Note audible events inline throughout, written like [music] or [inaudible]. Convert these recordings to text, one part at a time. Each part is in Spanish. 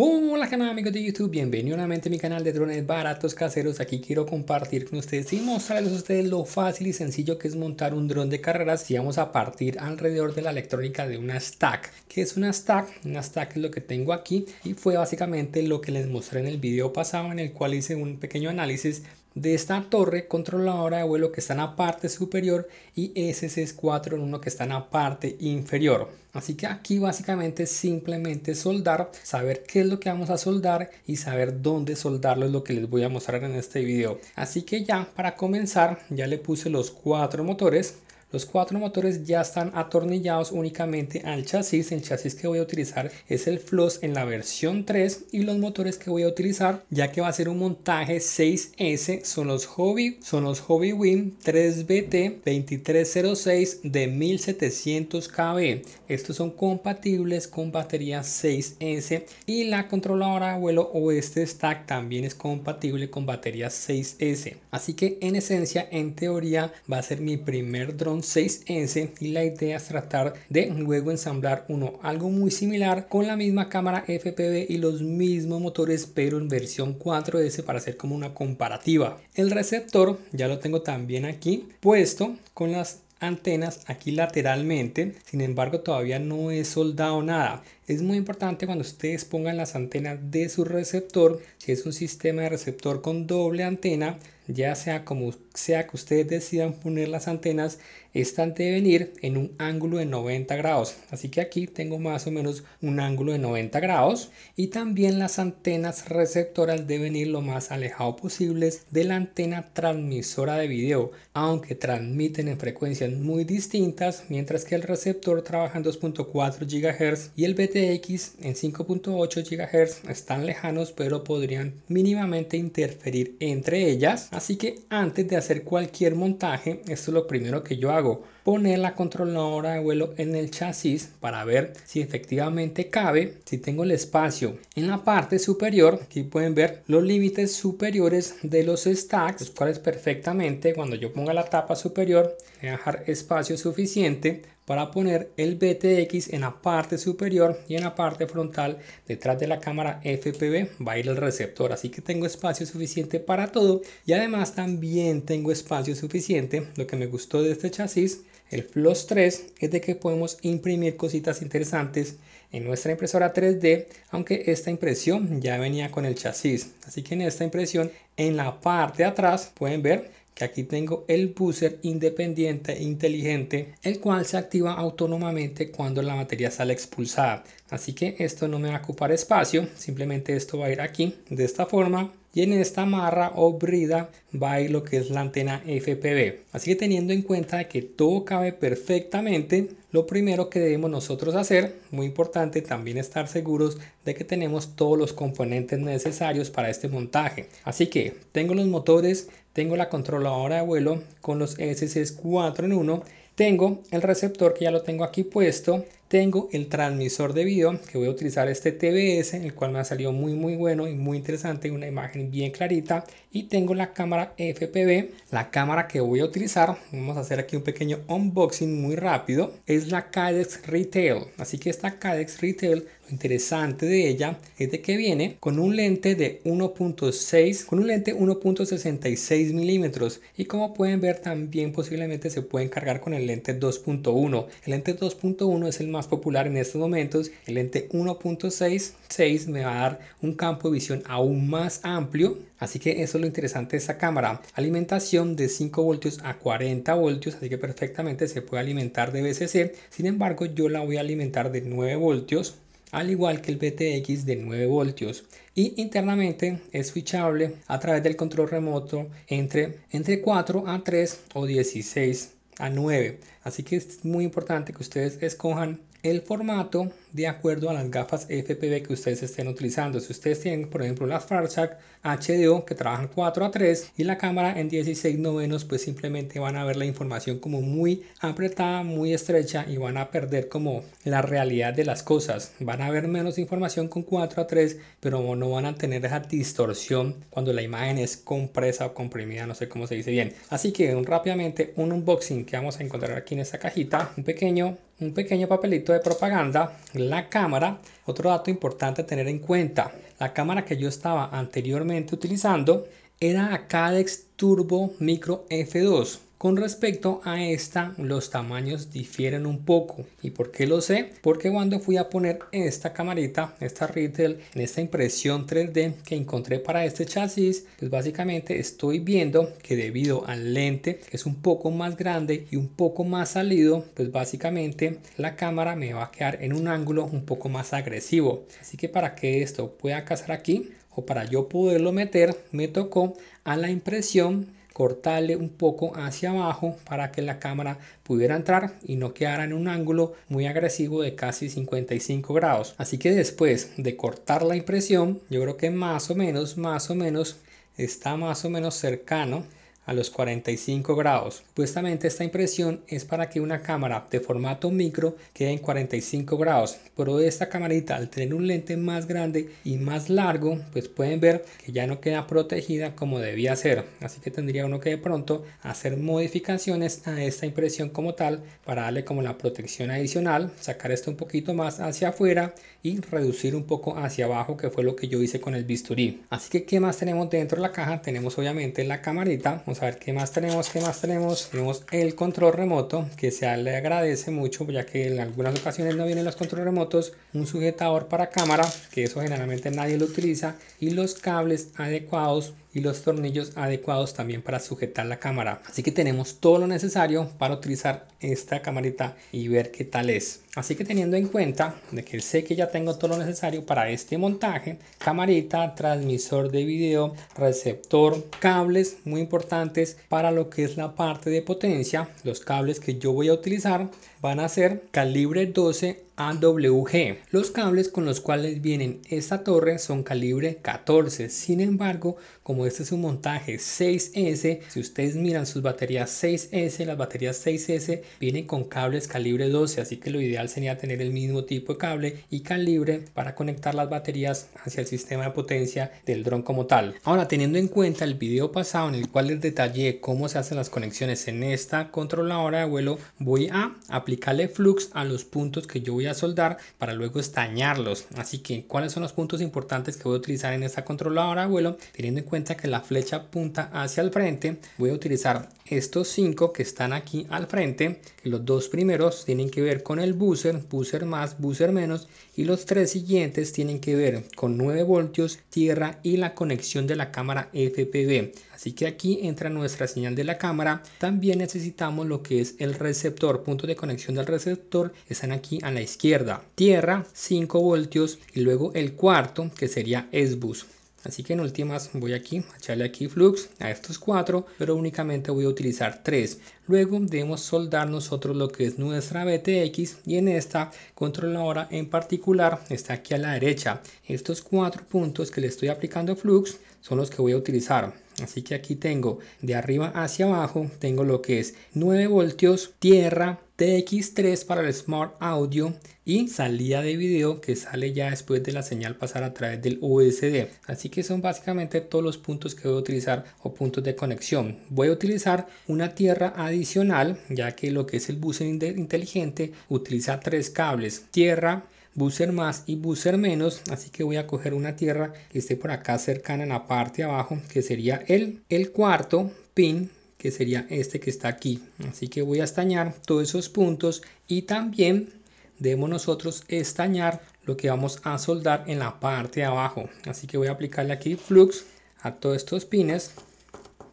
Hola canal amigos de YouTube, bienvenido nuevamente a mi canal de drones baratos caseros Aquí quiero compartir con ustedes y mostrarles a ustedes lo fácil y sencillo que es montar un dron de carreras Y vamos a partir alrededor de la electrónica de una stack que es una stack? Una stack es lo que tengo aquí y fue básicamente lo que les mostré en el video pasado En el cual hice un pequeño análisis de esta torre controladora de vuelo que está en la parte superior y es 4 en uno que está en la parte inferior. Así que aquí básicamente simplemente soldar, saber qué es lo que vamos a soldar y saber dónde soldarlo es lo que les voy a mostrar en este video. Así que ya para comenzar ya le puse los cuatro motores los cuatro motores ya están atornillados únicamente al chasis. El chasis que voy a utilizar es el Floss en la versión 3 y los motores que voy a utilizar, ya que va a ser un montaje 6S, son los Hobby, son los Hobby Win 3BT 2306 de 1700 kb. Estos son compatibles con batería 6S y la controladora de vuelo Oeste Stack también es compatible con batería 6S. Así que en esencia, en teoría, va a ser mi primer drone 6S y la idea es tratar de luego ensamblar uno algo muy similar con la misma cámara FPV y los mismos motores pero en versión 4S para hacer como una comparativa. El receptor ya lo tengo también aquí puesto con las antenas aquí lateralmente sin embargo todavía no he soldado nada es muy importante cuando ustedes pongan las antenas de su receptor si es un sistema de receptor con doble antena ya sea como sea que ustedes decidan poner las antenas esta debe venir en un ángulo de 90 grados. Así que aquí tengo más o menos un ángulo de 90 grados. Y también las antenas receptoras deben ir lo más alejado posible de la antena transmisora de video, aunque transmiten en frecuencias muy distintas, mientras que el receptor trabaja en 2.4 GHz y el BTX en 5.8 GHz están lejanos, pero podrían mínimamente interferir entre ellas. Así que antes de hacer cualquier montaje, esto es lo primero que yo hago hago poner la controladora de vuelo en el chasis para ver si efectivamente cabe, si tengo el espacio. En la parte superior, aquí pueden ver los límites superiores de los stacks, los cuales perfectamente cuando yo ponga la tapa superior, voy a dejar espacio suficiente para poner el BTX en la parte superior y en la parte frontal detrás de la cámara FPV va a ir el receptor así que tengo espacio suficiente para todo y además también tengo espacio suficiente lo que me gustó de este chasis el plus 3 es de que podemos imprimir cositas interesantes en nuestra impresora 3D, aunque esta impresión ya venía con el chasis. Así que en esta impresión, en la parte de atrás, pueden ver que aquí tengo el buzzer independiente e inteligente, el cual se activa autónomamente cuando la materia sale expulsada. Así que esto no me va a ocupar espacio, simplemente esto va a ir aquí de esta forma y en esta marra o brida va a ir lo que es la antena FPV. Así que teniendo en cuenta que todo cabe perfectamente, lo primero que debemos nosotros hacer, muy importante también estar seguros de que tenemos todos los componentes necesarios para este montaje. Así que tengo los motores, tengo la controladora de vuelo con los SCs 4 en 1, tengo el receptor que ya lo tengo aquí puesto, tengo el transmisor de video que voy a utilizar este TBS el cual me ha salido muy muy bueno y muy interesante una imagen bien clarita y tengo la cámara FPV la cámara que voy a utilizar vamos a hacer aquí un pequeño unboxing muy rápido es la Cadex Retail así que esta Cadex Retail lo interesante de ella es de que viene con un lente de 1.6 con un lente 1.66 milímetros y como pueden ver también posiblemente se pueden cargar con el lente 2.1 el lente 2.1 es el más popular en estos momentos, el lente 1.66 me va a dar un campo de visión aún más amplio, así que eso es lo interesante de esta cámara. Alimentación de 5 voltios a 40 voltios, así que perfectamente se puede alimentar de BCC, sin embargo yo la voy a alimentar de 9 voltios, al igual que el BTX de 9 voltios y internamente es switchable a través del control remoto entre, entre 4 a 3 o 16 a 9 así que es muy importante que ustedes escojan el formato de acuerdo a las gafas FPV que ustedes estén utilizando. Si ustedes tienen, por ejemplo, las Farshark HDO que trabajan 4 a 3 y la cámara en 16 novenos, pues simplemente van a ver la información como muy apretada, muy estrecha y van a perder como la realidad de las cosas. Van a ver menos información con 4 a 3, pero no van a tener esa distorsión cuando la imagen es compresa o comprimida, no sé cómo se dice bien. Así que rápidamente un unboxing que vamos a encontrar aquí en esta cajita, un pequeño un pequeño papelito de propaganda, la cámara, otro dato importante a tener en cuenta, la cámara que yo estaba anteriormente utilizando era a Cadex Turbo Micro F2, con respecto a esta, los tamaños difieren un poco. ¿Y por qué lo sé? Porque cuando fui a poner esta camarita, esta retail, en esta impresión 3D que encontré para este chasis, pues básicamente estoy viendo que debido al lente, que es un poco más grande y un poco más salido, pues básicamente la cámara me va a quedar en un ángulo un poco más agresivo. Así que para que esto pueda casar aquí, o para yo poderlo meter, me tocó a la impresión cortarle un poco hacia abajo para que la cámara pudiera entrar y no quedara en un ángulo muy agresivo de casi 55 grados. Así que después de cortar la impresión, yo creo que más o menos, más o menos, está más o menos cercano a los 45 grados. Supuestamente esta impresión es para que una cámara de formato micro quede en 45 grados, pero esta camarita al tener un lente más grande y más largo, pues pueden ver que ya no queda protegida como debía ser. Así que tendría uno que de pronto hacer modificaciones a esta impresión como tal para darle como la protección adicional, sacar esto un poquito más hacia afuera y reducir un poco hacia abajo que fue lo que yo hice con el bisturí. Así que ¿qué más tenemos dentro de la caja? Tenemos obviamente la camarita, a ver qué más tenemos, qué más tenemos. Tenemos el control remoto, que se le agradece mucho, ya que en algunas ocasiones no vienen los controles remotos. Un sujetador para cámara, que eso generalmente nadie lo utiliza. Y los cables adecuados y los tornillos adecuados también para sujetar la cámara. Así que tenemos todo lo necesario para utilizar esta camarita y ver qué tal es. Así que teniendo en cuenta de que sé que ya tengo todo lo necesario para este montaje, camarita, transmisor de video, receptor, cables muy importantes para lo que es la parte de potencia. Los cables que yo voy a utilizar van a ser calibre 12 AWG. Los cables con los cuales vienen esta torre son calibre 14, sin embargo, como este es un montaje 6S, si ustedes miran sus baterías 6S, las baterías 6S vienen con cables calibre 12, así que lo ideal sería tener el mismo tipo de cable y calibre para conectar las baterías hacia el sistema de potencia del dron como tal. Ahora, teniendo en cuenta el video pasado en el cual les detallé cómo se hacen las conexiones en esta controladora de vuelo, voy a aplicarle flux a los puntos que yo voy a a soldar para luego estañarlos. Así que, ¿cuáles son los puntos importantes que voy a utilizar en esta controladora abuelo, vuelo? Teniendo en cuenta que la flecha apunta hacia el frente, voy a utilizar estos cinco que están aquí al frente, los dos primeros tienen que ver con el buzzer, buzzer más, buzzer menos, y los tres siguientes tienen que ver con 9 voltios, tierra y la conexión de la cámara FPV. Así que aquí entra nuestra señal de la cámara. También necesitamos lo que es el receptor, puntos de conexión del receptor están aquí a la izquierda. Tierra, 5 voltios y luego el cuarto que sería SBUS. Así que en últimas voy aquí a echarle aquí flux a estos cuatro, pero únicamente voy a utilizar tres. Luego debemos soldar nosotros lo que es nuestra BTX y en esta controladora en particular está aquí a la derecha. Estos cuatro puntos que le estoy aplicando flux son los que voy a utilizar. Así que aquí tengo de arriba hacia abajo, tengo lo que es 9 voltios, tierra, TX3 para el Smart Audio y salida de video que sale ya después de la señal pasar a través del USD. Así que son básicamente todos los puntos que voy a utilizar o puntos de conexión. Voy a utilizar una tierra adicional ya que lo que es el bus inteligente utiliza tres cables. Tierra, Buser más y Buser menos, así que voy a coger una tierra que esté por acá cercana en la parte de abajo, que sería el, el cuarto pin, que sería este que está aquí. Así que voy a estañar todos esos puntos y también debemos nosotros estañar lo que vamos a soldar en la parte de abajo. Así que voy a aplicarle aquí flux a todos estos pines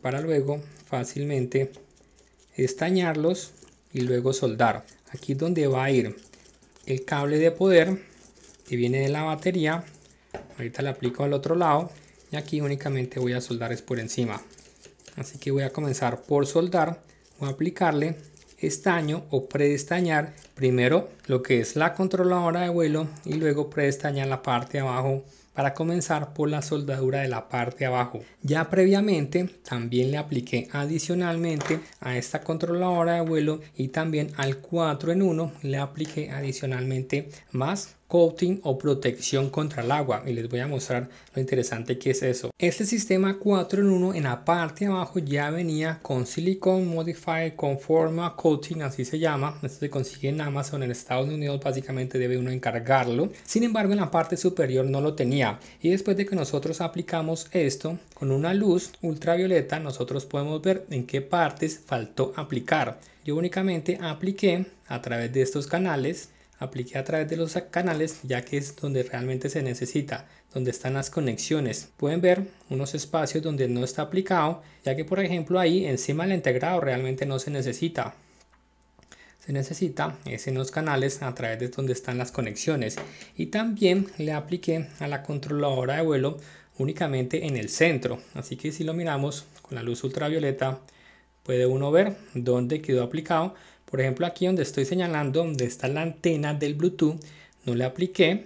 para luego fácilmente estañarlos y luego soldar. Aquí es donde va a ir el cable de poder que viene de la batería. Ahorita le aplico al otro lado y aquí únicamente voy a soldar es por encima. Así que voy a comenzar por soldar. Voy a aplicarle estaño o predestañar primero lo que es la controladora de vuelo y luego predestañar la parte de abajo para comenzar por la soldadura de la parte de abajo. Ya previamente también le apliqué adicionalmente a esta controladora de vuelo y también al 4 en 1 le apliqué adicionalmente más coating o protección contra el agua y les voy a mostrar lo interesante que es eso este sistema 4 en 1 en la parte de abajo ya venía con silicon modify con coating así se llama esto se consigue en amazon en Estados Unidos básicamente debe uno encargarlo sin embargo en la parte superior no lo tenía y después de que nosotros aplicamos esto con una luz ultravioleta nosotros podemos ver en qué partes faltó aplicar yo únicamente apliqué a través de estos canales apliqué a través de los canales ya que es donde realmente se necesita, donde están las conexiones. Pueden ver unos espacios donde no está aplicado, ya que por ejemplo ahí encima del integrado realmente no se necesita. Se necesita es en los canales a través de donde están las conexiones. Y también le apliqué a la controladora de vuelo únicamente en el centro. Así que si lo miramos con la luz ultravioleta puede uno ver dónde quedó aplicado por ejemplo, aquí donde estoy señalando, donde está la antena del Bluetooth, no la apliqué,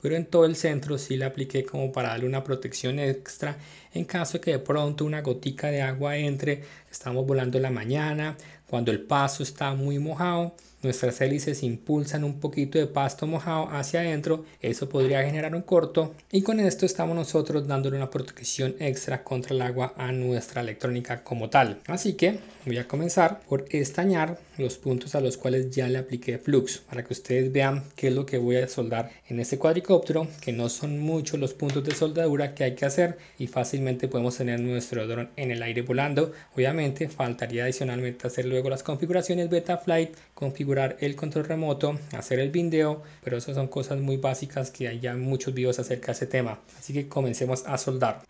pero en todo el centro sí la apliqué como para darle una protección extra en caso de que de pronto una gotica de agua entre, estamos volando en la mañana, cuando el paso está muy mojado, nuestras hélices impulsan un poquito de pasto mojado hacia adentro, eso podría generar un corto y con esto estamos nosotros dándole una protección extra contra el agua a nuestra electrónica como tal. Así que voy a comenzar por estañar los puntos a los cuales ya le apliqué flux para que ustedes vean qué es lo que voy a soldar en este cuadricóptero, que no son muchos los puntos de soldadura que hay que hacer y fácilmente podemos tener nuestro dron en el aire volando. Obviamente faltaría adicionalmente hacer luego las configuraciones beta flight, el control remoto, hacer el vídeo pero esas son cosas muy básicas que hay ya muchos videos acerca de ese tema. Así que comencemos a soldar.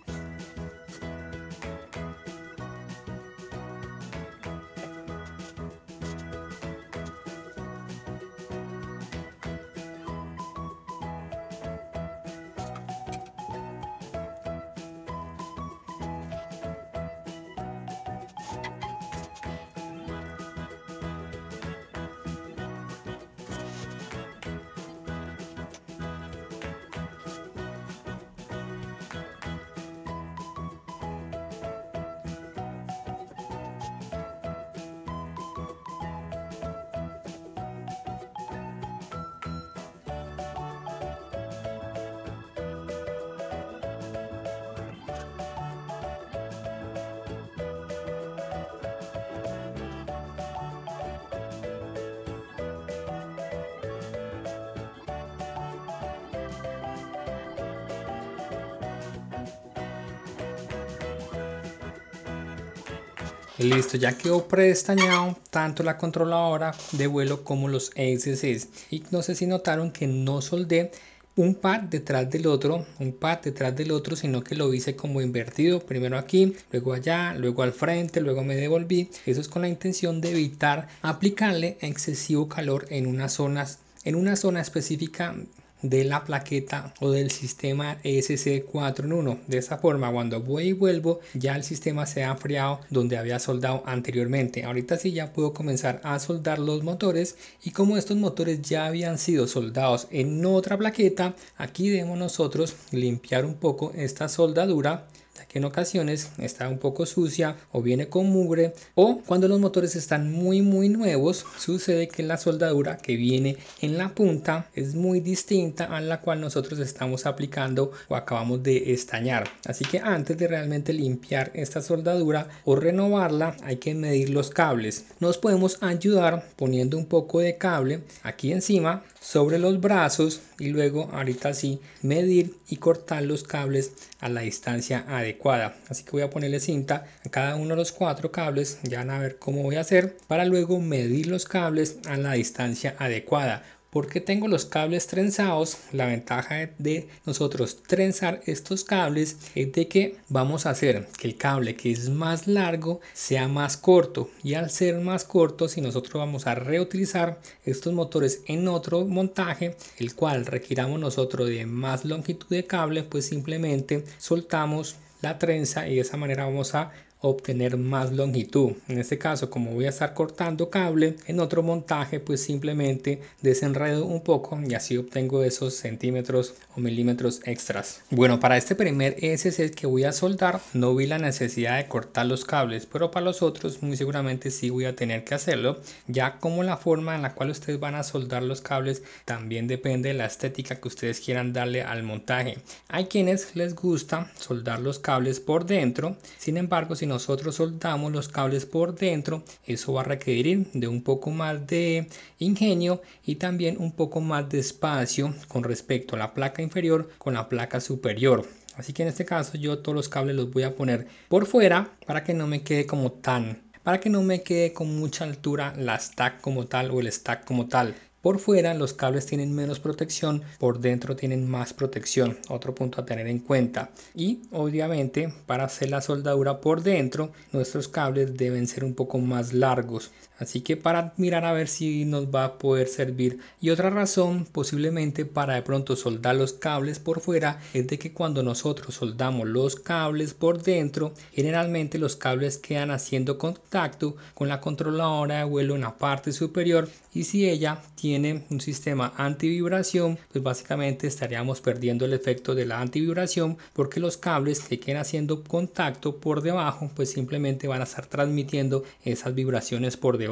Listo, ya quedó predestañado tanto la controladora de vuelo como los ACCs. Y no sé si notaron que no soldé un pad detrás del otro, un par detrás del otro, sino que lo hice como invertido, primero aquí, luego allá, luego al frente, luego me devolví. Eso es con la intención de evitar aplicarle excesivo calor en unas zonas, en una zona específica de la plaqueta o del sistema SC4 en 1. De esta forma, cuando voy y vuelvo, ya el sistema se ha enfriado donde había soldado anteriormente. Ahorita sí ya puedo comenzar a soldar los motores y como estos motores ya habían sido soldados en otra plaqueta, aquí debemos nosotros limpiar un poco esta soldadura que en ocasiones está un poco sucia o viene con mugre o cuando los motores están muy muy nuevos sucede que la soldadura que viene en la punta es muy distinta a la cual nosotros estamos aplicando o acabamos de estañar así que antes de realmente limpiar esta soldadura o renovarla hay que medir los cables nos podemos ayudar poniendo un poco de cable aquí encima sobre los brazos y luego ahorita sí medir y cortar los cables a la distancia adecuada Así que voy a ponerle cinta a cada uno de los cuatro cables. Ya van a ver cómo voy a hacer para luego medir los cables a la distancia adecuada. Porque tengo los cables trenzados, la ventaja de nosotros trenzar estos cables es de que vamos a hacer que el cable que es más largo sea más corto. Y al ser más corto, si nosotros vamos a reutilizar estos motores en otro montaje, el cual requiramos nosotros de más longitud de cable, pues simplemente soltamos la trenza y de esa manera vamos a obtener más longitud. En este caso, como voy a estar cortando cable, en otro montaje pues simplemente desenredo un poco y así obtengo esos centímetros o milímetros extras. Bueno, para este primer el que voy a soldar no vi la necesidad de cortar los cables, pero para los otros muy seguramente sí voy a tener que hacerlo, ya como la forma en la cual ustedes van a soldar los cables también depende de la estética que ustedes quieran darle al montaje. Hay quienes les gusta soldar los cables por dentro, sin embargo, si nosotros soltamos los cables por dentro, eso va a requerir de un poco más de ingenio y también un poco más de espacio con respecto a la placa inferior con la placa superior. Así que en este caso yo todos los cables los voy a poner por fuera para que no me quede como tan para que no me quede con mucha altura la stack como tal o el stack como tal. Por fuera los cables tienen menos protección, por dentro tienen más protección, otro punto a tener en cuenta. Y obviamente para hacer la soldadura por dentro, nuestros cables deben ser un poco más largos. Así que para mirar a ver si nos va a poder servir. Y otra razón posiblemente para de pronto soldar los cables por fuera es de que cuando nosotros soldamos los cables por dentro, generalmente los cables quedan haciendo contacto con la controladora de vuelo en la parte superior y si ella tiene un sistema antivibración, pues básicamente estaríamos perdiendo el efecto de la antivibración porque los cables que queden haciendo contacto por debajo, pues simplemente van a estar transmitiendo esas vibraciones por debajo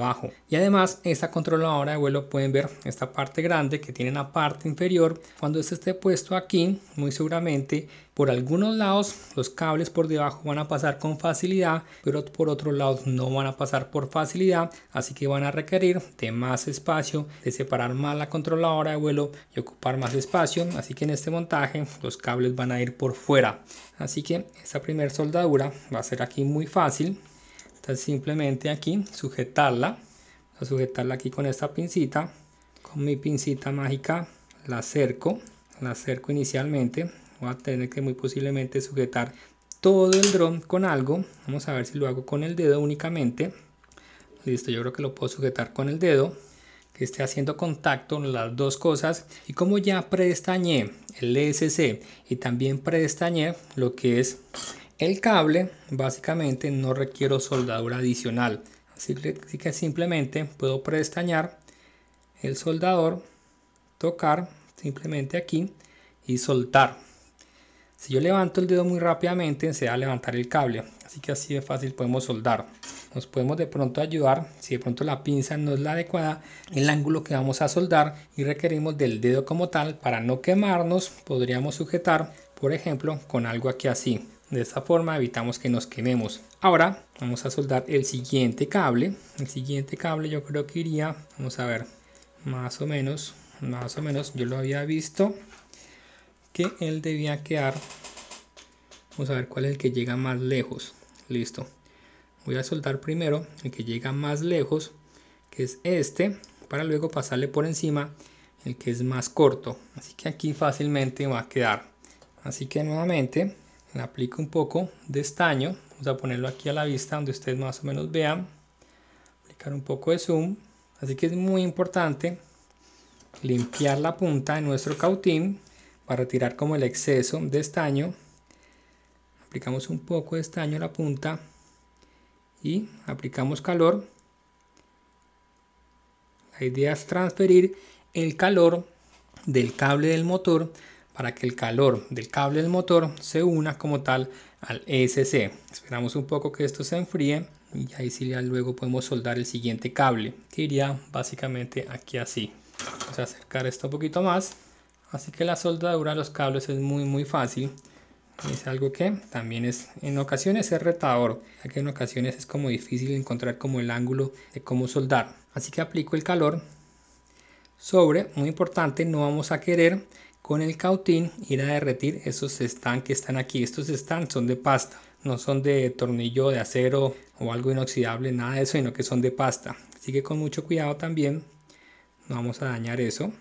y además esta controladora de vuelo pueden ver esta parte grande que tiene una parte inferior. Cuando este esté puesto aquí, muy seguramente por algunos lados los cables por debajo van a pasar con facilidad, pero por otros lados no van a pasar por facilidad, así que van a requerir de más espacio, de separar más la controladora de vuelo y ocupar más espacio, así que en este montaje los cables van a ir por fuera. Así que esta primera soldadura va a ser aquí muy fácil, simplemente aquí sujetarla, a sujetarla aquí con esta pincita, con mi pincita mágica la acerco, la acerco inicialmente, voy a tener que muy posiblemente sujetar todo el dron con algo, vamos a ver si lo hago con el dedo únicamente, listo, yo creo que lo puedo sujetar con el dedo, que esté haciendo contacto las dos cosas y como ya prestañé el ESC y también prestañé lo que es el cable básicamente no requiero soldadura adicional, así que simplemente puedo prestañar el soldador, tocar simplemente aquí y soltar. Si yo levanto el dedo muy rápidamente se va a levantar el cable, así que así de fácil podemos soldar. Nos podemos de pronto ayudar, si de pronto la pinza no es la adecuada, el ángulo que vamos a soldar y requerimos del dedo como tal para no quemarnos, podríamos sujetar, por ejemplo, con algo aquí así. De esta forma evitamos que nos quememos. Ahora vamos a soldar el siguiente cable. El siguiente cable yo creo que iría, vamos a ver, más o menos, más o menos, yo lo había visto que él debía quedar. Vamos a ver cuál es el que llega más lejos. Listo. Voy a soldar primero el que llega más lejos, que es este, para luego pasarle por encima el que es más corto. Así que aquí fácilmente va a quedar. Así que nuevamente aplico un poco de estaño. Vamos a ponerlo aquí a la vista donde ustedes más o menos vean. Aplicar un poco de zoom. Así que es muy importante limpiar la punta de nuestro cautín para retirar como el exceso de estaño. Aplicamos un poco de estaño a la punta y aplicamos calor. La idea es transferir el calor del cable del motor para que el calor del cable del motor se una como tal al ESC. Esperamos un poco que esto se enfríe y ahí sí ya luego podemos soldar el siguiente cable que iría básicamente aquí así. Vamos a acercar esto un poquito más. Así que la soldadura de los cables es muy muy fácil. Es algo que también es en ocasiones es retador, ya que en ocasiones es como difícil encontrar como el ángulo de cómo soldar. Así que aplico el calor sobre, muy importante, no vamos a querer con el cautín ir a derretir esos stand que están aquí. Estos stands son de pasta, no son de tornillo de acero o algo inoxidable, nada de eso, sino que son de pasta. Así que con mucho cuidado también, no vamos a dañar eso.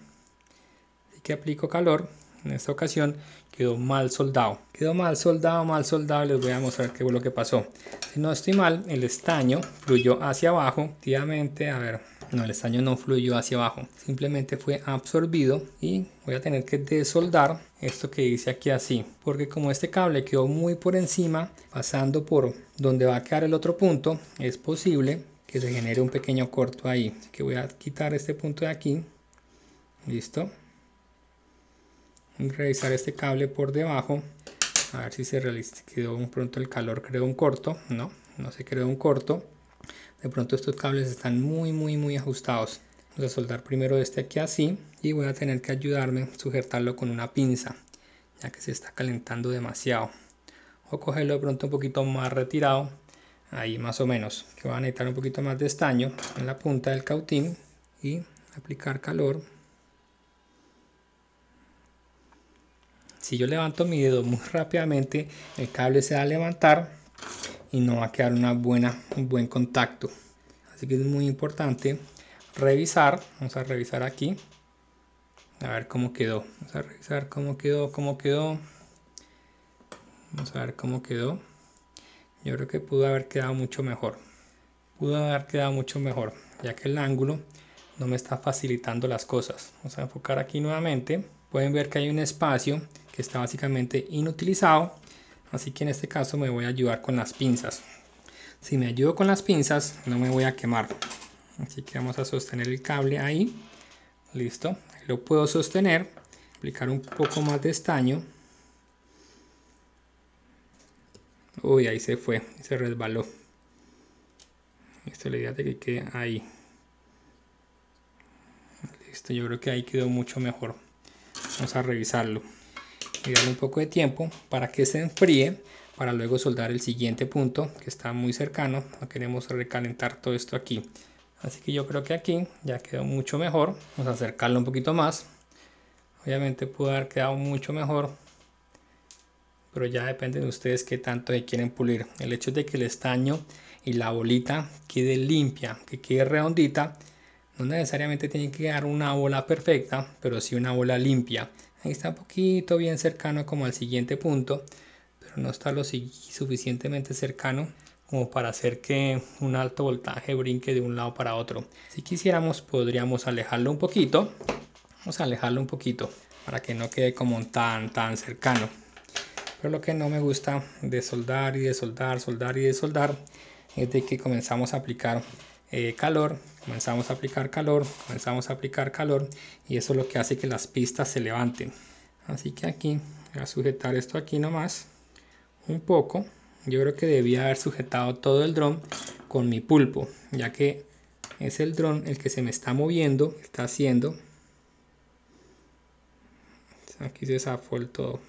Así que aplico calor. En esta ocasión quedó mal soldado. Quedó mal soldado, mal soldado. Les voy a mostrar qué fue lo que pasó. Si no estoy mal, el estaño fluyó hacia abajo. Activamente, a ver, no, el estaño no fluyó hacia abajo, simplemente fue absorbido y voy a tener que desoldar esto que dice aquí así, porque como este cable quedó muy por encima, pasando por donde va a quedar el otro punto, es posible que se genere un pequeño corto ahí, que voy a quitar este punto de aquí, listo, revisar este cable por debajo, a ver si se realiza, quedó un pronto el calor, creó un corto, no, no se creó un corto, de pronto estos cables están muy muy muy ajustados vamos a soldar primero este aquí así y voy a tener que ayudarme sujetarlo con una pinza ya que se está calentando demasiado o cogerlo de pronto un poquito más retirado ahí más o menos que va a necesitar un poquito más de estaño en la punta del cautín y aplicar calor si yo levanto mi dedo muy rápidamente el cable se va a levantar y no va a quedar una buena, un buen contacto. Así que es muy importante revisar. Vamos a revisar aquí. A ver cómo quedó. Vamos a revisar cómo quedó, cómo quedó. Vamos a ver cómo quedó. Yo creo que pudo haber quedado mucho mejor. Pudo haber quedado mucho mejor, ya que el ángulo no me está facilitando las cosas. Vamos a enfocar aquí nuevamente. Pueden ver que hay un espacio que está básicamente inutilizado así que en este caso me voy a ayudar con las pinzas si me ayudo con las pinzas no me voy a quemar así que vamos a sostener el cable ahí listo lo puedo sostener aplicar un poco más de estaño uy ahí se fue se resbaló esto la idea de que quede ahí listo yo creo que ahí quedó mucho mejor vamos a revisarlo un poco de tiempo para que se enfríe para luego soldar el siguiente punto que está muy cercano no queremos recalentar todo esto aquí así que yo creo que aquí ya quedó mucho mejor vamos a acercarlo un poquito más obviamente pudo haber quedado mucho mejor pero ya depende de ustedes qué tanto quieren pulir el hecho de que el estaño y la bolita quede limpia que quede redondita no necesariamente tiene que dar una bola perfecta pero sí una bola limpia Ahí está un poquito bien cercano como al siguiente punto, pero no está lo suficientemente cercano como para hacer que un alto voltaje brinque de un lado para otro. Si quisiéramos podríamos alejarlo un poquito, vamos a alejarlo un poquito para que no quede como tan tan cercano. Pero lo que no me gusta de soldar y de soldar, soldar y de soldar es de que comenzamos a aplicar eh, calor, comenzamos a aplicar calor, comenzamos a aplicar calor y eso es lo que hace que las pistas se levanten. Así que aquí voy a sujetar esto aquí nomás un poco. Yo creo que debía haber sujetado todo el dron con mi pulpo, ya que es el dron el que se me está moviendo, está haciendo. Aquí se zafó el todo.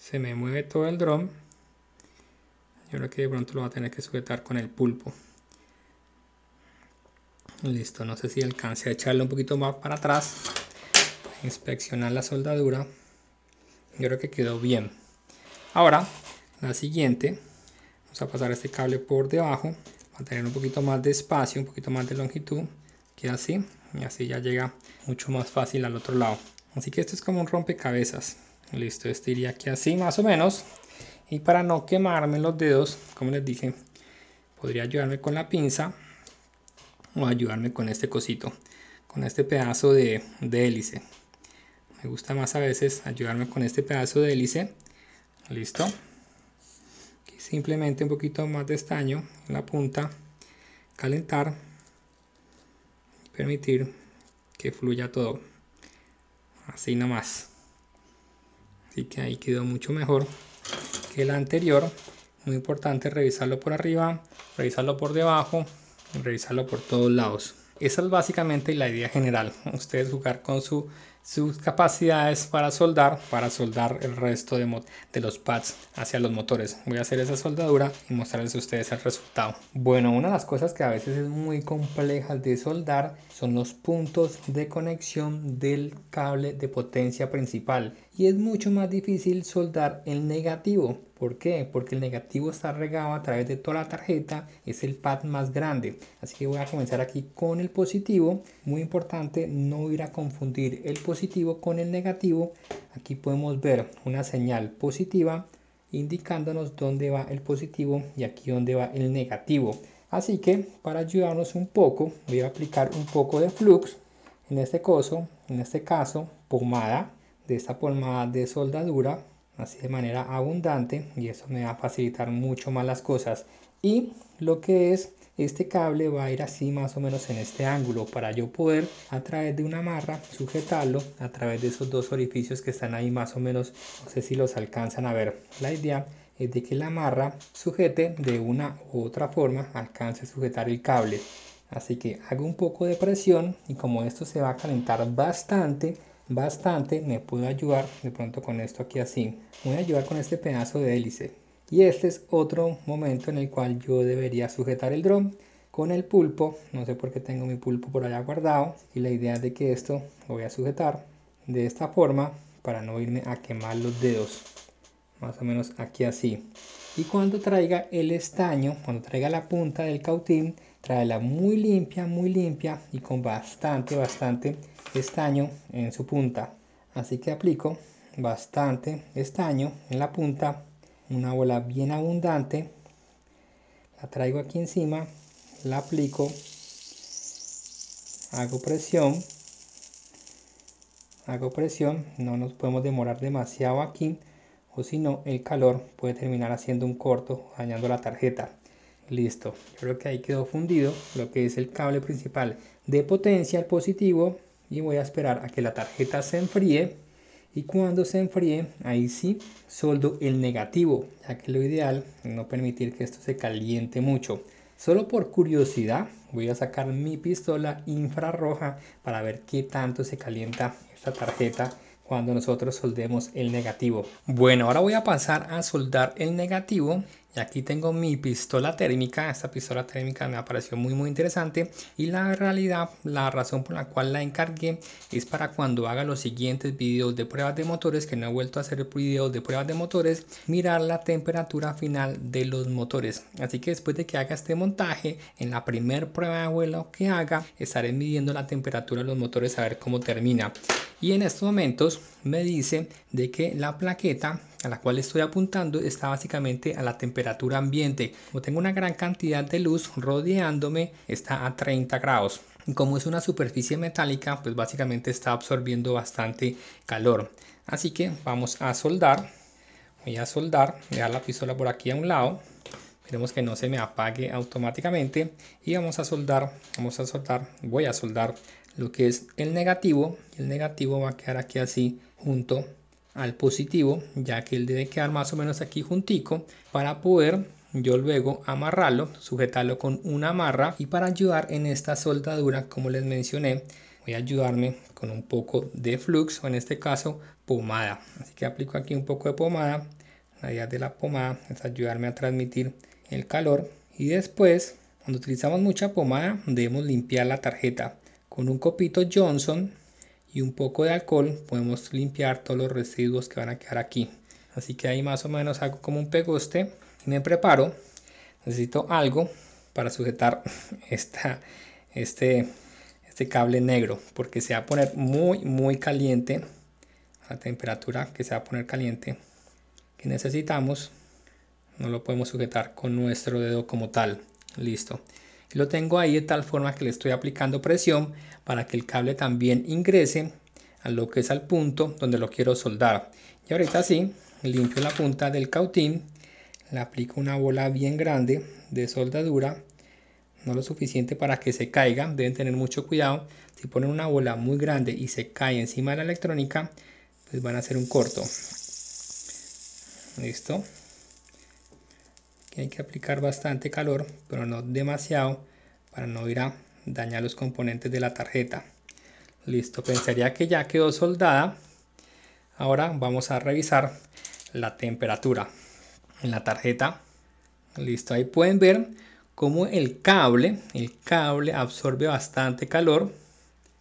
Se me mueve todo el dron yo creo que de pronto lo va a tener que sujetar con el pulpo listo no sé si alcance a echarle un poquito más para atrás inspeccionar la soldadura yo creo que quedó bien ahora la siguiente vamos a pasar este cable por debajo tener un poquito más de espacio un poquito más de longitud queda así y así ya llega mucho más fácil al otro lado así que esto es como un rompecabezas listo esto iría aquí así más o menos y para no quemarme los dedos como les dije podría ayudarme con la pinza o ayudarme con este cosito con este pedazo de, hélice me gusta más a veces ayudarme con este pedazo de hélice listo simplemente un poquito más de estaño en la punta calentar y permitir que fluya todo así nomás así que ahí quedó mucho mejor que el anterior. Muy importante revisarlo por arriba, revisarlo por debajo, revisarlo por todos lados. Esa es básicamente la idea general. Ustedes jugar con su, sus capacidades para soldar, para soldar el resto de, de los pads hacia los motores. Voy a hacer esa soldadura y mostrarles a ustedes el resultado. Bueno, una de las cosas que a veces es muy compleja de soldar son los puntos de conexión del cable de potencia principal y es mucho más difícil soldar el negativo. ¿Por qué? Porque el negativo está regado a través de toda la tarjeta, es el pad más grande. Así que voy a comenzar aquí con el positivo. Muy importante no ir a confundir el positivo con el negativo. Aquí podemos ver una señal positiva indicándonos dónde va el positivo y aquí dónde va el negativo. Así que para ayudarnos un poco voy a aplicar un poco de flux en este coso, en este caso pomada de esta forma de soldadura así de manera abundante y eso me va a facilitar mucho más las cosas y lo que es este cable va a ir así más o menos en este ángulo para yo poder a través de una amarra sujetarlo a través de esos dos orificios que están ahí más o menos no sé si los alcanzan a ver la idea es de que la amarra sujete de una u otra forma alcance a sujetar el cable así que hago un poco de presión y como esto se va a calentar bastante bastante me puedo ayudar de pronto con esto aquí así voy a ayudar con este pedazo de hélice y este es otro momento en el cual yo debería sujetar el dron con el pulpo no sé por qué tengo mi pulpo por allá guardado y la idea es de que esto lo voy a sujetar de esta forma para no irme a quemar los dedos más o menos aquí así y cuando traiga el estaño, cuando traiga la punta del cautín, tráela muy limpia, muy limpia y con bastante, bastante estaño en su punta. Así que aplico bastante estaño en la punta, una bola bien abundante, la traigo aquí encima, la aplico, hago presión, hago presión, no nos podemos demorar demasiado aquí o si no el calor puede terminar haciendo un corto dañando la tarjeta listo creo que ahí quedó fundido lo que es el cable principal de potencia al positivo y voy a esperar a que la tarjeta se enfríe y cuando se enfríe ahí sí soldo el negativo ya que lo ideal es no permitir que esto se caliente mucho solo por curiosidad voy a sacar mi pistola infrarroja para ver qué tanto se calienta esta tarjeta cuando nosotros soldemos el negativo. Bueno, ahora voy a pasar a soldar el negativo. Y aquí tengo mi pistola térmica. Esta pistola térmica me apareció muy muy interesante. Y la realidad, la razón por la cual la encargué es para cuando haga los siguientes videos de pruebas de motores, que no he vuelto a hacer videos de pruebas de motores, mirar la temperatura final de los motores. Así que después de que haga este montaje, en la primer prueba de vuelo que haga, estaré midiendo la temperatura de los motores a ver cómo termina y en estos momentos me dice de que la plaqueta a la cual estoy apuntando está básicamente a la temperatura ambiente. Como tengo una gran cantidad de luz rodeándome, está a 30 grados. como es una superficie metálica, pues básicamente está absorbiendo bastante calor. Así que vamos a soldar. Voy a soldar, dejar la pistola por aquí a un lado. Esperemos que no se me apague automáticamente y vamos a soldar, vamos a soldar, voy a soldar lo que es el negativo. El negativo va a quedar aquí así junto al positivo, ya que él debe quedar más o menos aquí juntico para poder yo luego amarrarlo, sujetarlo con una amarra y para ayudar en esta soldadura, como les mencioné, voy a ayudarme con un poco de flux o en este caso pomada. Así que aplico aquí un poco de pomada. La idea de la pomada es ayudarme a transmitir el calor y después cuando utilizamos mucha pomada debemos limpiar la tarjeta con un copito Johnson y un poco de alcohol podemos limpiar todos los residuos que van a quedar aquí. Así que ahí más o menos hago como un pegoste y me preparo. Necesito algo para sujetar [laughs] este, este cable negro porque se va a poner muy muy caliente la temperatura que se va a poner caliente que necesitamos no lo podemos sujetar con nuestro dedo como tal listo lo tengo ahí de tal forma que le estoy aplicando presión para que el cable también ingrese a lo que es al punto donde lo quiero soldar. Y ahorita sí, limpio la punta del cautín, le aplico una bola bien grande de soldadura, no lo suficiente para que se caiga, deben tener mucho cuidado. Si ponen una bola muy grande y se cae encima de la electrónica, pues van a hacer un corto. Listo que hay que aplicar bastante calor, pero no demasiado para no ir a dañar los componentes de la tarjeta. Listo, pensaría que ya quedó soldada. Ahora vamos a revisar la temperatura en la tarjeta. Listo, ahí pueden ver cómo el cable, el cable absorbe bastante calor.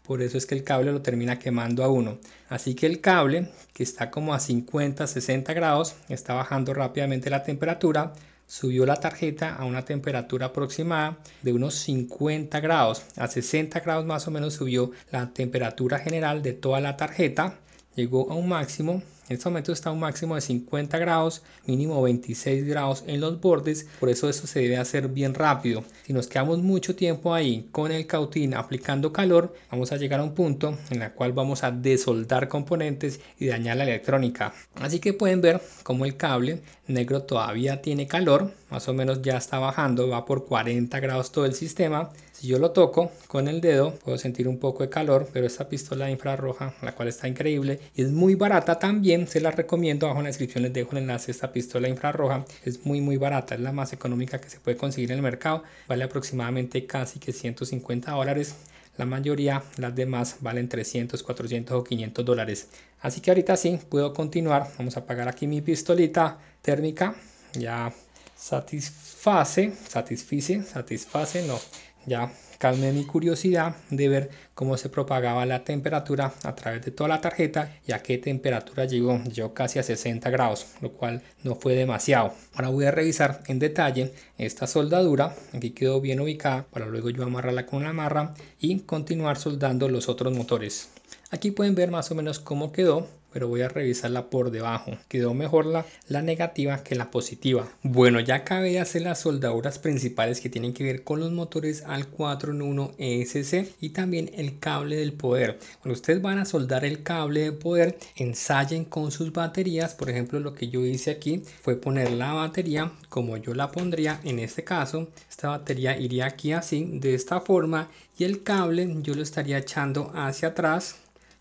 Por eso es que el cable lo termina quemando a uno. Así que el cable, que está como a 50, 60 grados, está bajando rápidamente la temperatura subió la tarjeta a una temperatura aproximada de unos 50 grados. A 60 grados más o menos subió la temperatura general de toda la tarjeta. Llegó a un máximo en este momento está un máximo de 50 grados, mínimo 26 grados en los bordes, por eso eso se debe hacer bien rápido. Si nos quedamos mucho tiempo ahí con el cautín aplicando calor, vamos a llegar a un punto en el cual vamos a desoldar componentes y dañar la electrónica. Así que pueden ver como el cable negro todavía tiene calor, más o menos ya está bajando, va por 40 grados todo el sistema si yo lo toco con el dedo, puedo sentir un poco de calor, pero esta pistola infrarroja, la cual está increíble es muy barata también, se la recomiendo. Abajo en la descripción les dejo el enlace a esta pistola infrarroja. Es muy muy barata, es la más económica que se puede conseguir en el mercado. Vale aproximadamente casi que 150 dólares. La mayoría, las demás, valen 300, 400 o 500 dólares. Así que ahorita sí, puedo continuar. Vamos a apagar aquí mi pistolita térmica. Ya satisface, satisface, satisface, no ya calmé mi curiosidad de ver cómo se propagaba la temperatura a través de toda la tarjeta y a qué temperatura llegó. Yo casi a 60 grados, lo cual no fue demasiado. Ahora voy a revisar en detalle esta soldadura. Aquí quedó bien ubicada para luego yo amarrarla con la amarra y continuar soldando los otros motores. Aquí pueden ver más o menos cómo quedó pero voy a revisarla por debajo. Quedó mejor la, la negativa que la positiva. Bueno, ya acabé de hacer las soldaduras principales que tienen que ver con los motores al 4 en 1 ESC y también el cable del poder. Cuando ustedes van a soldar el cable de poder, ensayen con sus baterías. Por ejemplo, lo que yo hice aquí fue poner la batería como yo la pondría en este caso. Esta batería iría aquí así, de esta forma y el cable yo lo estaría echando hacia atrás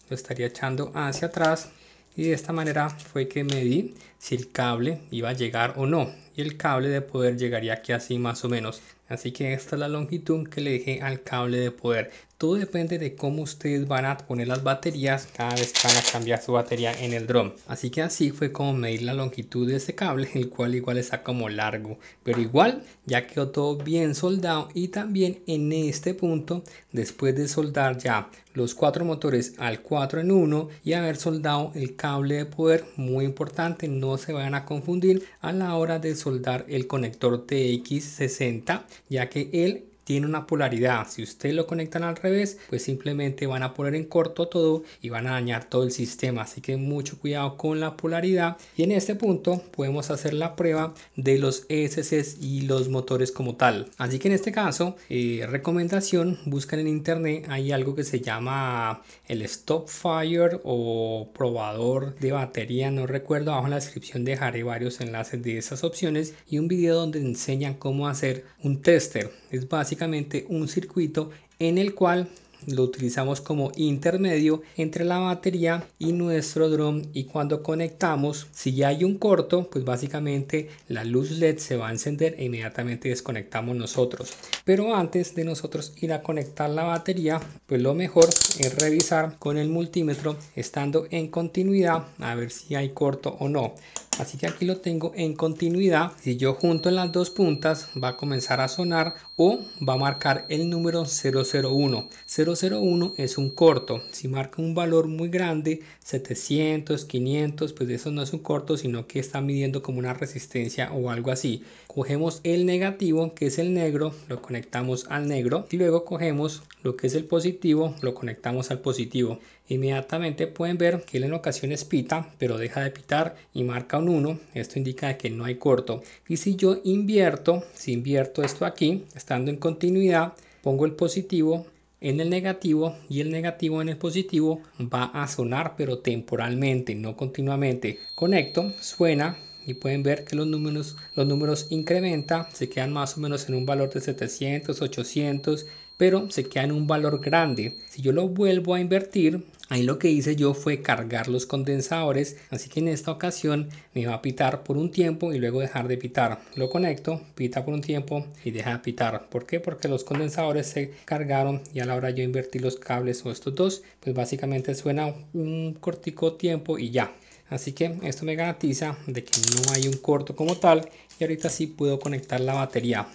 lo estaría echando hacia atrás y de esta manera fue que medí si el cable iba a llegar o no y el cable de poder llegaría aquí así más o menos así que esta es la longitud que le dejé al cable de poder todo depende de cómo ustedes van a poner las baterías cada vez que van a cambiar su batería en el drone. Así que así fue como medir la longitud de este cable, el cual igual está como largo. Pero igual ya quedó todo bien soldado y también en este punto, después de soldar ya los cuatro motores al 4 en 1 y haber soldado el cable de poder, muy importante, no se vayan a confundir a la hora de soldar el conector TX60, ya que él tiene una polaridad. Si ustedes lo conectan al revés, pues simplemente van a poner en corto todo y van a dañar todo el sistema. Así que mucho cuidado con la polaridad. Y en este punto podemos hacer la prueba de los ESCs y los motores como tal. Así que en este caso, eh, recomendación, buscan en internet, hay algo que se llama el Stop Fire o probador de batería, no recuerdo, abajo en la descripción dejaré varios enlaces de esas opciones y un video donde enseñan cómo hacer un tester. Es básico un circuito en el cual lo utilizamos como intermedio entre la batería y nuestro drone y cuando conectamos si ya hay un corto pues básicamente la luz led se va a encender e inmediatamente desconectamos nosotros pero antes de nosotros ir a conectar la batería pues lo mejor es revisar con el multímetro estando en continuidad a ver si hay corto o no así que aquí lo tengo en continuidad si yo junto en las dos puntas va a comenzar a sonar o va a marcar el número 001 001 es un corto si marca un valor muy grande 700 500 pues eso no es un corto sino que está midiendo como una resistencia o algo así cogemos el negativo que es el negro lo conectamos al negro y luego cogemos lo que es el positivo lo conectamos al positivo Inmediatamente pueden ver que él en ocasiones pita, pero deja de pitar y marca un 1. Esto indica que no hay corto. Y si yo invierto, si invierto esto aquí, estando en continuidad, pongo el positivo en el negativo y el negativo en el positivo va a sonar pero temporalmente, no continuamente. Conecto, suena y pueden ver que los números, los números incrementa, se quedan más o menos en un valor de 700, 800 pero se queda en un valor grande. Si yo lo vuelvo a invertir, ahí lo que hice yo fue cargar los condensadores, así que en esta ocasión me va a pitar por un tiempo y luego dejar de pitar. Lo conecto, pita por un tiempo y deja de pitar. ¿Por qué? Porque los condensadores se cargaron y a la hora yo invertí los cables o estos dos, pues básicamente suena un cortico tiempo y ya. Así que esto me garantiza de que no hay un corto como tal y ahorita sí puedo conectar la batería.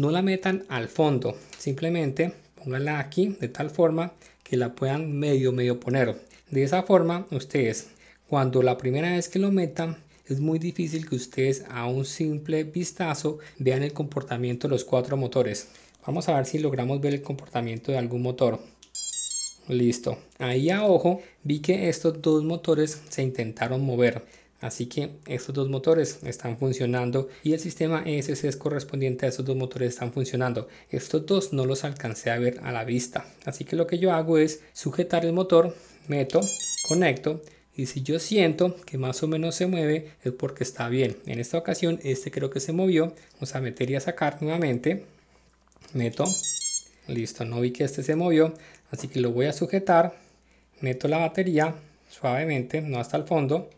No la metan al fondo, simplemente pónganla aquí de tal forma que la puedan medio medio poner. De esa forma, ustedes cuando la primera vez que lo metan es muy difícil que ustedes a un simple vistazo vean el comportamiento de los cuatro motores. Vamos a ver si logramos ver el comportamiento de algún motor. Listo. Ahí a ojo vi que estos dos motores se intentaron mover. Así que estos dos motores están funcionando y el sistema ESC es correspondiente a estos dos motores están funcionando. Estos dos no los alcancé a ver a la vista. Así que lo que yo hago es sujetar el motor, meto, conecto y si yo siento que más o menos se mueve es porque está bien. En esta ocasión este creo que se movió. Vamos a meter y a sacar nuevamente. Meto. Listo, no vi que este se movió. Así que lo voy a sujetar. Meto la batería suavemente, no hasta el fondo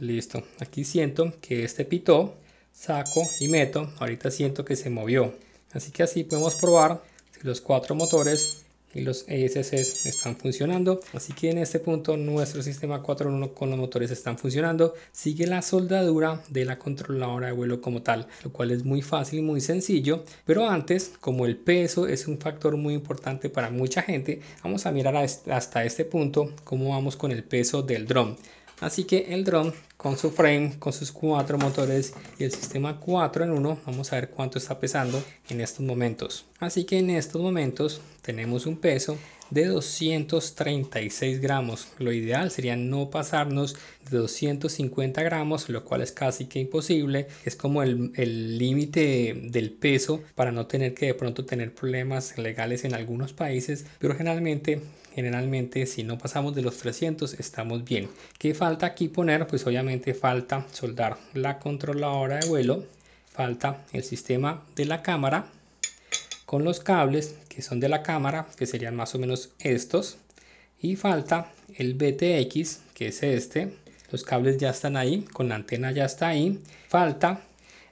Listo. Aquí siento que este pitó, saco y meto. Ahorita siento que se movió. Así que así podemos probar si los cuatro motores y los ESCs están funcionando. Así que en este punto nuestro sistema 4 en con los motores están funcionando. Sigue la soldadura de la controladora de vuelo como tal, lo cual es muy fácil y muy sencillo. Pero antes, como el peso es un factor muy importante para mucha gente, vamos a mirar hasta este punto cómo vamos con el peso del drone. Así que el drone con su frame, con sus cuatro motores y el sistema 4 en 1, vamos a ver cuánto está pesando en estos momentos. Así que en estos momentos tenemos un peso de 236 gramos. Lo ideal sería no pasarnos de 250 gramos, lo cual es casi que imposible. Es como el límite del peso para no tener que de pronto tener problemas legales en algunos países, pero generalmente generalmente si no pasamos de los 300 estamos bien. ¿Qué falta aquí poner? Pues obviamente falta soldar la controladora de vuelo, falta el sistema de la cámara con los cables que son de la cámara, que serían más o menos estos. Y falta el BTX, que es este. Los cables ya están ahí, con la antena ya está ahí. Falta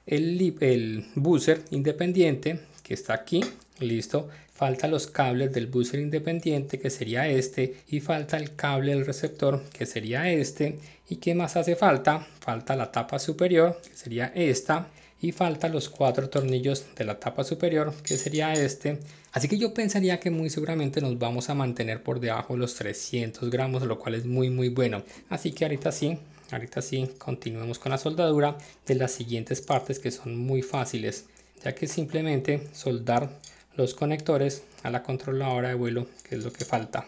el, el buzzer independiente, que está aquí, listo. Falta los cables del buzzer independiente, que sería este. Y falta el cable del receptor, que sería este. ¿Y qué más hace falta? Falta la tapa superior, que sería esta y falta los cuatro tornillos de la tapa superior que sería este así que yo pensaría que muy seguramente nos vamos a mantener por debajo los 300 gramos lo cual es muy muy bueno así que ahorita sí ahorita sí continuemos con la soldadura de las siguientes partes que son muy fáciles ya que simplemente soldar los conectores a la controladora de vuelo que es lo que falta